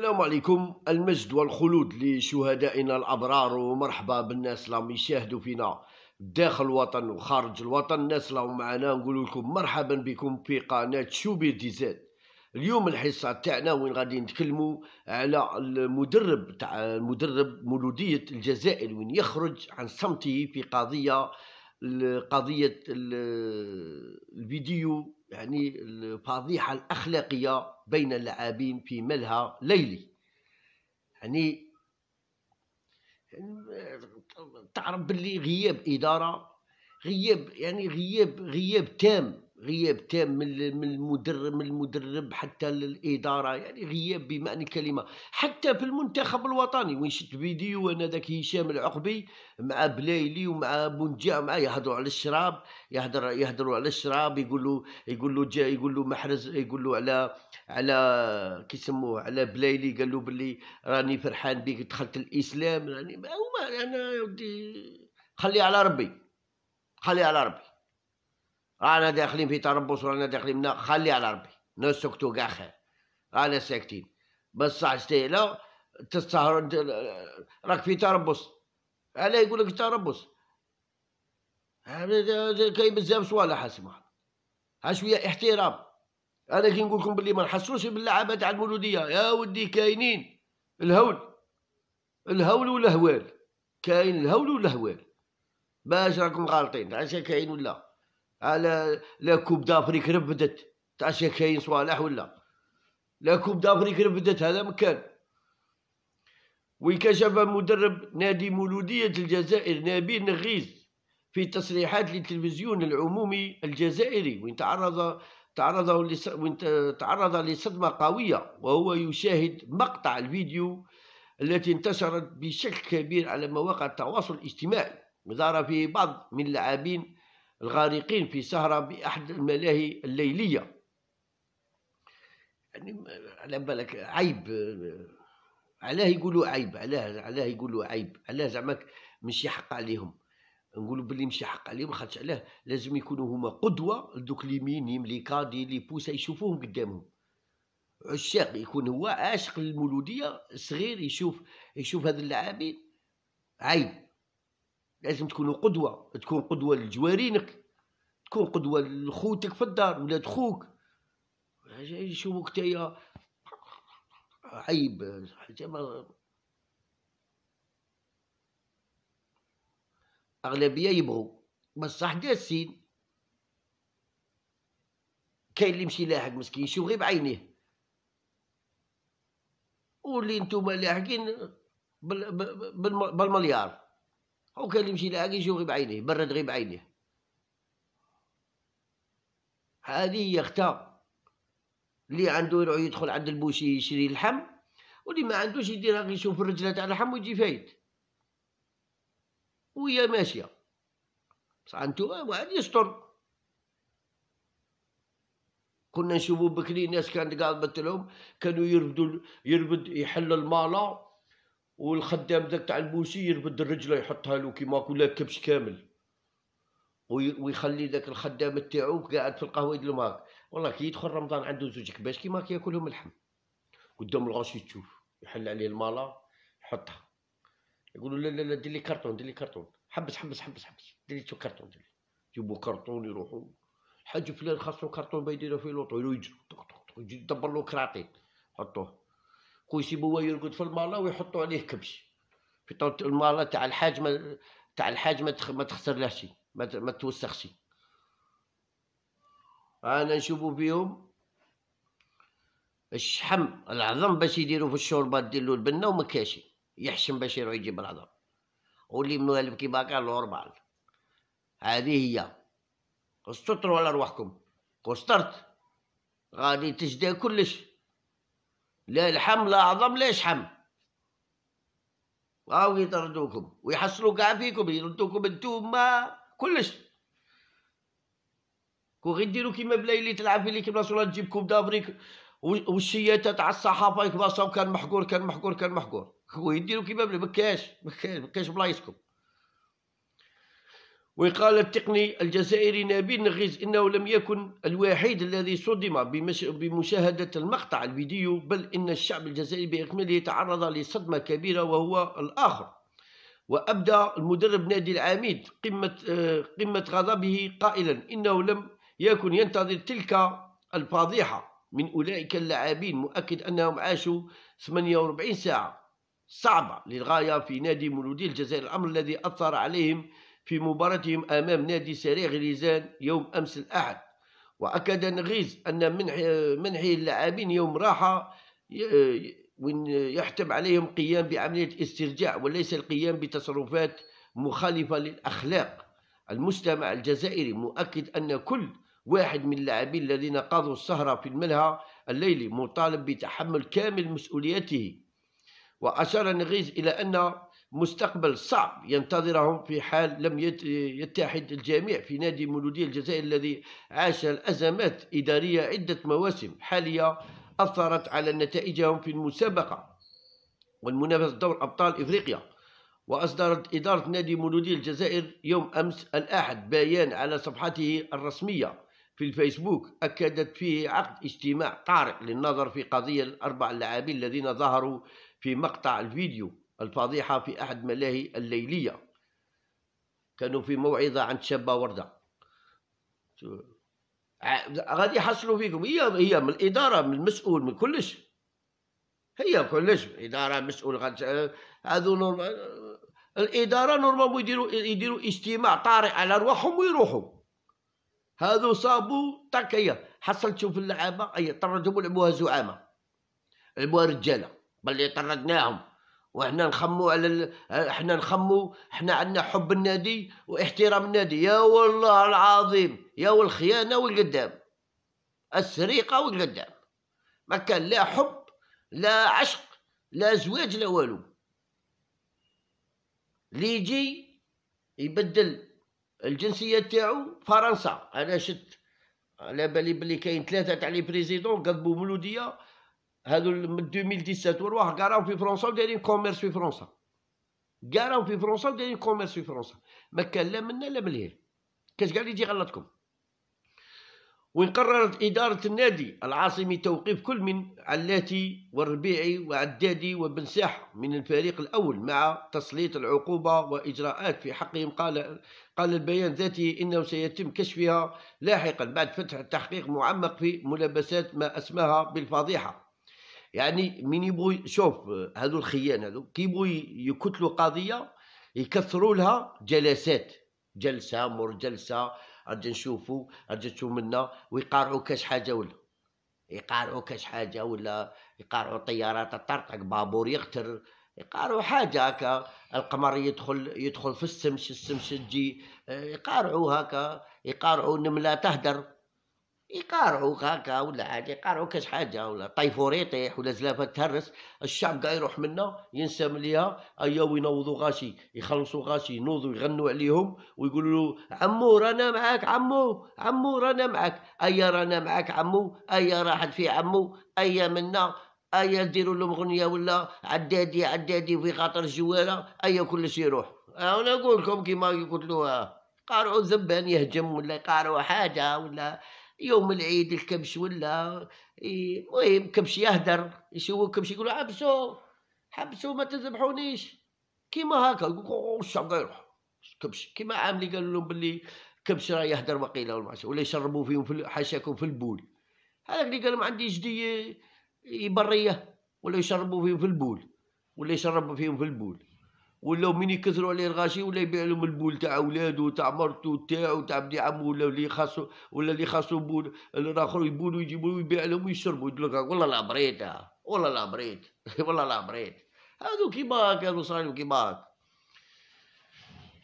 السلام عليكم المجد والخلود لشهدائنا الأبرار ومرحبا بالناس اللي يشاهدوا فينا داخل الوطن وخارج الوطن الناس اللي معنا نقول لكم مرحبا بكم في قناة دي ديزاد اليوم الحصة تاعنا وين غادي نتكلموا على المدرب تاع المدرب مولودية الجزائر وين يخرج عن صمته في قضية قضية الفيديو يعني الفضيحة الأخلاقية بين اللاعبين في ملهى ليلي يعني تعرف باللي غياب إدارة غياب يعني غياب غياب تام غياب تام من المدرب من المدرب حتى للاداره يعني غياب بمعنى الكلمه حتى في المنتخب الوطني وين شفت فيديو وانا ذاك هشام العقبي مع بلايلي ومع بونجا ومع يهضروا على الشراب يهضر يهضروا على الشراب يقول له يقول له جا يقول له محرز يقول له على على كيسموه على بلايلي قال له راني فرحان بك دخلت الاسلام راني يعني انا خلي على ربي خلي على ربي رانا داخلين في تربص ورانا داخلين منا خلي على ربي نسكتوا كاع خير رانا ساكتين بصح لا تسهر راك في تربص علاه يقول لك تربص كاين بزاف صوالح اسمع ها شويه احترام انا كي نقول لكم بلي ما نحسوش باللعابه تاع المولوديه يا ودي كاينين الهول الهول والهوال كاين الهول والهوال باش راكم غالطين عشان كاين ولا على لا كوب دافريك ربدت تاع الشيخ شاهين صوالح ولا لا كوب دافريك ربدت هذا مكان وكشف مدرب نادي مولودية الجزائر نبيل نغيز في تصريحات للتلفزيون العمومي الجزائري وين تعرض تعرض وين تعرض لصدمة قوية وهو يشاهد مقطع الفيديو التي انتشرت بشكل كبير على مواقع التواصل الاجتماعي وظهر فيه بعض من اللاعبين الغارقين في سهرة بأحد الملاهي الليلية يعني على بالك عيب علاه يقولوا عيب علاه علاه يقولوا عيب علاه زعما ماشي حق عليهم نقولوا باللي ماشي حق عليهم خاطش علاه لازم يكونوا هما قدوه لدوك لي مينيم لي كادي لي بوسا يشوفوهم قدامهم عشاق يكون هو عاشق للمولوديه صغير يشوف يشوف هذا اللاعبين عيب لازم تكونوا قدوه تكون قدوه لجوارينك تكون قدوه لخوتك في الدار ولاد خوك يشوفوك تايا عيب اغلبيه يبغوا بصح جالسين كاين اللي يمشي لاحق مسكين يشوف غير بعينيه واللي نتوما لاحقين بالمليار هو كان يمشي لها يجي غير بعينيه برد غير بعينيه هذه هي اختها اللي عنده يروح يدخل عند البوشي يشري اللحم واللي ما عندوش يديرها غير يشوف الرجله تاع اللحم ويجي فايت وهي ماشيه بصح انتوا واحد يستر كنا نشوفو بكري ناس كانت قاعده لهم كانوا يربدوا يربد يحل المالا والخدام ذاك تاع المسير بد رجله يحطها له كيما كلها كبش كامل ويخلي ذاك الخدام تاعو قاعد في القهوه الماك والله كي يدخل رمضان عنده زوج كباش كيما كياكلهم اللحم قدام الغاشي تشوف يحل عليه المالا يحطها يقولوا لا لا لا دير لي كرتون دير لي كرتون حبس حبس حبس حبس دير لي كرتون دير لي جيبوا كرتون يروحوا الحاج فلان خاصو كرتون بايديرو في لوطو يجرو يدبر له كراطين حطوه هو يرقد في المالا ويحطوا عليه كبش في المالا تاع الحاج ما تاع الحاج ما تخسر له شي ما توسخش انا نشوفوا فيهم الشحم العظم باش يديروا في الشوربه دير له البنه وما كاشي يحشم باش يروح يجيب العظم واللي منو الف كي باقا لوربال هذه هي استطروا على رواحكم كو غادي تجدى كلش الحمل الاعظم ليش حمل او يطردوكم ويحصلوا كاع فيكم يردوكم انتوما كلش كون غير ديروا كيما بلايلي تلعب في ليكيب ناسيونال تجيبكم دافريك والشياتة تاع الصحافة يكباصاو كان محقور كان محقور كان محقور ديرو كيما بلاي بكاش مكاش مكاش بلايصكم وقال التقني الجزائري نبيل نغيز إنه لم يكن الوحيد الذي صدم بمش... بمشاهدة المقطع الفيديو بل إن الشعب الجزائري بإكمله تعرض لصدمة كبيرة وهو الآخر وأبدى المدرب نادي العميد قمة, آه، قمة غضبه قائلا إنه لم يكن ينتظر تلك الفضيحة من أولئك اللاعبين مؤكد أنهم عاشوا 48 ساعة صعبة للغاية في نادي مولودي الجزائر الأمر الذي أثر عليهم في مباراتهم أمام نادي سريع غليزان يوم أمس الأحد وأكد نغيز أن منح منح اللاعبين يوم راحة وإن يحتم عليهم قيام بعملية استرجاع وليس القيام بتصرفات مخالفة للأخلاق المجتمع الجزائري مؤكد أن كل واحد من اللاعبين الذين قضوا السهرة في الملهى الليلي مطالب بتحمل كامل مسؤوليته وأشار نغيز إلى أن مستقبل صعب ينتظرهم في حال لم يتحد الجميع في نادي مولودية الجزائر الذي عاش الأزمات إدارية عدة مواسم حالية أثرت على نتائجهم في المسابقة والمنافسة دور أبطال إفريقيا وأصدرت إدارة نادي مولودية الجزائر يوم أمس الأحد بيان على صفحته الرسمية في الفيسبوك أكدت فيه عقد اجتماع طارئ للنظر في قضية الأربع اللاعبين الذين ظهروا في مقطع الفيديو الفضيحة في أحد ملاهي الليلية كانوا في موعظة عند شابة وردة غادي يحصلوا فيكم هي هي من الإدارة من المسؤول من كلش هي كلش إدارة مسؤول هذو نورمال الإدارة نورمال يديروا يديروا اجتماع طارئ على رواحهم ويروحوا هذو صابوا تاك هي حصلت شوف اللعابة أي طردهم ولعبوها زعامة لعبوها رجالة بلي طردناهم وحنا نخمو على ال... حنا نخمو حنا عندنا حب النادي واحترام النادي يا والله العظيم يا والخيانه والقدام السرقه والقدام ما كان لا حب لا عشق لا زواج لا والو لي يجي يبدل الجنسيه تاعو فرنسا انا شت على بالي بلي كاين ثلاثه تاع لي بريزيدون قلبوا مولوديه هادو من 2017 ورواح قراو راهم في فرنسا ودايرين كوميرس في فرنسا قراو راهم في فرنسا ودايرين كوميرس في فرنسا ما كان لا منا لا من مليل كاش كاع اللي يجي غلطكم وين قررت إدارة النادي العاصمي توقيف كل من علاتي والربيعي وعدادي وبن ساح من الفريق الأول مع تسليط العقوبة وإجراءات في حقهم قال قال البيان ذاته إنه سيتم كشفها لاحقا بعد فتح تحقيق معمق في ملابسات ما أسماها بالفضيحة يعني من يبغوا شوف هذو الخيان هذو كيبغوا يكتلوا قضيه يكثروا لها جلسات جلسه مور جلسه رجع نشوفوا رجع تشوفوا منا ويقارعوا كاش حاجه ولا يقارعوا كاش حاجه ولا يقارعوا طيارات طرطق بابور يغتر يقارعوا حاجه هكا القمر يدخل يدخل في السمش السمش تجي آه، يقارعوا هكا يقارعوا نمله تهدر يقارعوك هكا ولا عادي يقارعوك كاش حاجه ولا طيفور يطيح ولا زلافه تهرس الشعب كاع يروح منا ينسى مليها ايا وينوضوا غاشي يخلصوا غاشي ينوضوا يغنوا عليهم ويقولوا له عمو رانا معاك عمو عمو رانا معاك ايا رانا معاك عمو ايا راحت في عمو ايا منا ايا ديروا لهم غنيه ولا عدادي عدادي في خاطر الجواله ايا كلش يروح انا نقول لكم كيما قلت له قارعوا زبان يهجم ولا يقارعوا حاجه ولا يوم العيد الكبش ولا المهم كبش يهدر يشوفوا كبش يقولوا حبسوا حبسوا ما تذبحونيش كيما هكا الشعب يروح كبش كيما عاملي قالوا لهم باللي كبش راه يهدر وقيله ولا ولا يشربوا فيهم في حاشاكم في البول هذاك اللي قال عندي جدي بريه ولا يشربوا فيهم في البول ولا يشربوا فيهم في البول ولاو مين يكثروا عليه الغاشي ولا يبيع لهم البول تاع ولادو تاع مرتو تاعو تاع بني عمو ولا اللي خاصو ولا اللي خاصو بول الاخر يبول ويجيبو ويبيع لهم ويشربو يقول لك والله لا بريت والله لا بريت والله لا بريت هادو كيما هاك هادو صاروا كيما هاك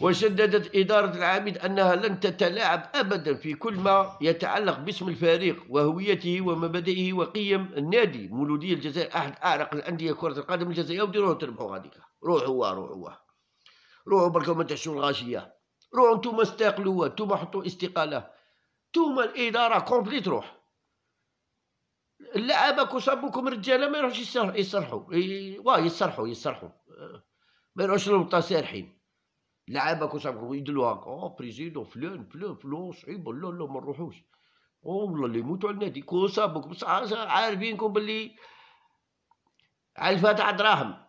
وشددت إدارة العامد أنها لن تتلاعب أبدا في كل ما يتعلق باسم الفريق وهويته ومبادئه وقيم النادي مولودية الجزائر أحد أعرق الأندية كرة القدم الجزائرية وديروه تربحوا غاديكا روحوا روحوا روحوا بركا ما تعشوا الغاشيه روحوا نتوما استقلوا نتوما حطوا استقاله نتوما الاداره كومبليت روح اللعابه كوصابوكم رجاله ما يروحش يسرحوا يسرحوا واه يسرحوا يسرحوا ما يروحش لهم سارحين اللعابه كوصابوكم يدلوها او بريزيدون فلان فلان فلان صعيبه لا لا ما نروحوش والله اللي يموتوا على النادي كوصابوكم عارفينكم باللي على الفتح دراهم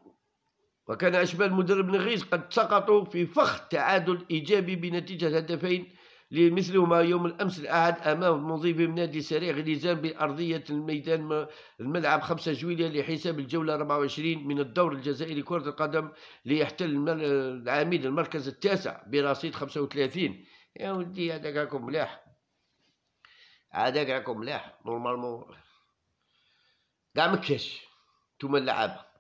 وكان أشبال مدرب نغيز قد سقطوا في فخ تعادل إيجابي بنتيجة هدفين لمثلهما يوم الأمس الأحد أمام مضيف نادي سريع غليزان بأرضية الميدان الملعب 5 جويلية لحساب الجولة 24 من الدور الجزائري كرة القدم ليحتل العميد المركز التاسع برصيد 35 يا ودي هذاك راكم ملاح هذاك راكم ملاح نورمالمون كاع مكاش نتوما اللعابه